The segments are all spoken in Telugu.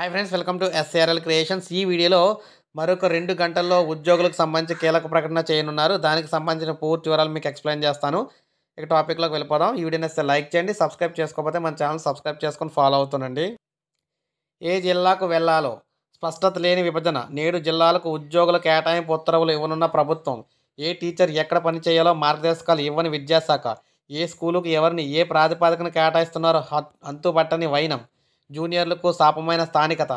hi friends welcome to SRL creations ఈ వీడియోలో మరొక రెండు గంటల్లో ఉద్యోగులకు సంబంధించి కీలక ప్రకటన చేయనున్నారు దానికి సంబంధించిన పూర్తి వివరాలు మీకు ఎక్స్ప్లెయిన్ చేస్తాను ఇక టాపిక్లోకి వెళ్ళిపోదాం ఈ వీడియోని వస్తే లైక్ చేయండి సబ్స్క్రైబ్ చేసుకోకపోతే మన ఛానల్ సబ్స్క్రైబ్ చేసుకొని ఫాలో అవుతుండండి ఏ జిల్లాకు వెళ్ళాలో స్పష్టత లేని విభజన నేడు జిల్లాలకు ఉద్యోగుల కేటాయింపు ఉత్తర్వులు ఇవ్వనున్న ప్రభుత్వం ఏ టీచర్ ఎక్కడ పనిచేయాలో మార్గదర్శకాలు ఇవ్వని విద్యాశాఖ ఏ స్కూలుకు ఎవరిని ఏ ప్రాతిపాదికను కేటాయిస్తున్నారో అంతుపట్టని వైనం జూనియర్లకు శాపమైన స్థానికత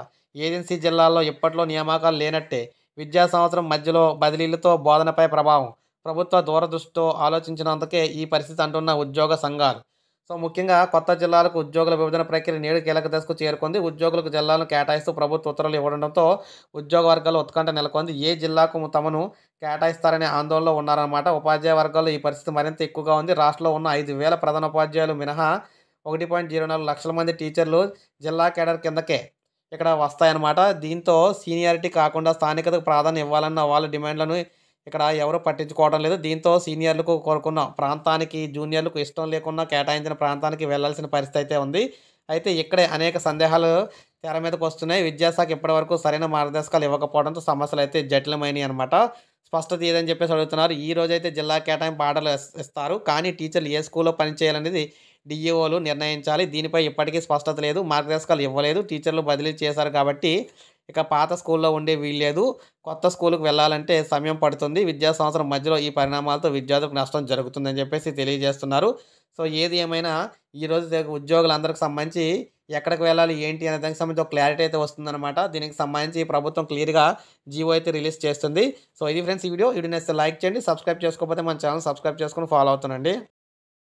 ఏజెన్సీ జిల్లాల్లో ఇప్పట్లో నియామకాలు లేనట్టే విద్యా సంవత్సరం మధ్యలో బదిలీలతో బోధనపై ప్రభావం ప్రభుత్వ దూరదృష్టితో ఆలోచించినందుకే ఈ పరిస్థితి అంటున్న ఉద్యోగ సంఘాలు సో ముఖ్యంగా కొత్త జిల్లాలకు ఉద్యోగుల విభజన ప్రక్రియ నేడు కీలక దశకు చేరుకుంది ఉద్యోగులకు జిల్లాలను కేటాయిస్తూ ప్రభుత్వ ఉత్తర్వులు ఇవ్వడంతో ఉద్యోగ వర్గాలు ఉత్కంఠ నెలకొంది ఏ జిల్లాకు తమను కేటాయిస్తారనే ఆందోళనలో ఉన్నారన్నమాట ఉపాధ్యాయ వర్గాల్లో ఈ పరిస్థితి మరింత ఎక్కువగా ఉంది రాష్ట్రంలో ఉన్న ఐదు వేల ప్రధాన ఉపాధ్యాయులు మినహా ఒకటి పాయింట్ జీరో నాలుగు లక్షల మంది టీచర్లు జిల్లా కేడర్ కిందకే ఇక్కడ వస్తాయన్నమాట దీంతో సీనియారిటీ కాకుండా స్థానికతకు ప్రాధాన్యం ఇవ్వాలన్న వాళ్ళ డిమాండ్లను ఇక్కడ ఎవరు పట్టించుకోవడం లేదు దీంతో సీనియర్లకు కోరుకున్న ప్రాంతానికి జూనియర్లకు ఇష్టం లేకుండా కేటాయించిన ప్రాంతానికి వెళ్లాల్సిన పరిస్థితి అయితే ఉంది అయితే ఇక్కడే అనేక సందేహాలు తెర మీదకు వస్తున్నాయి విద్యాశాఖ ఇప్పటివరకు సరైన మార్గదర్శకాలు ఇవ్వకపోవడంతో సమస్యలు అయితే జటిలమైనవి అనమాట స్పష్టత ఏదని చెప్పేసి అడుగుతున్నారు ఈ రోజైతే జిల్లా కేటాయింపు ఆర్డర్లు ఇస్తారు కానీ టీచర్లు ఏ స్కూల్లో పనిచేయాలనేది డిఈఓలు నిర్ణయించాలి దీనిపై ఇప్పటికీ స్పష్టత లేదు మార్గదర్శకాలు ఇవ్వలేదు టీచర్లు బదిలీ చేశారు కాబట్టి ఇక పాత స్కూల్లో ఉండే వీల్లేదు కొత్త స్కూల్కి వెళ్ళాలంటే సమయం పడుతుంది విద్యా సంవత్సరం మధ్యలో ఈ పరిణామాలతో విద్యార్థులకు నష్టం జరుగుతుందని చెప్పేసి తెలియజేస్తున్నారు సో ఏది ఏమైనా ఈరోజు ఉద్యోగులందరికి సంబంధించి ఎక్కడికి వెళ్ళాలి ఏంటి అనే దానికి సంబంధించి ఒక క్లారిటీ అయితే వస్తుందన్నమాట దీనికి సంబంధించి ప్రభుత్వం క్లియర్గా జీవో అయితే రిలీజ్ చేస్తుంది సో ఇది ఫ్రెండ్స్ ఈ వీడియో వీడియో నేస్తే లైక్ చేయండి సబ్స్క్రైబ్ చేసుకోకపోతే మన ఛానల్ సబ్స్క్రైబ్ చేసుకుని ఫాలో అవుతుందండి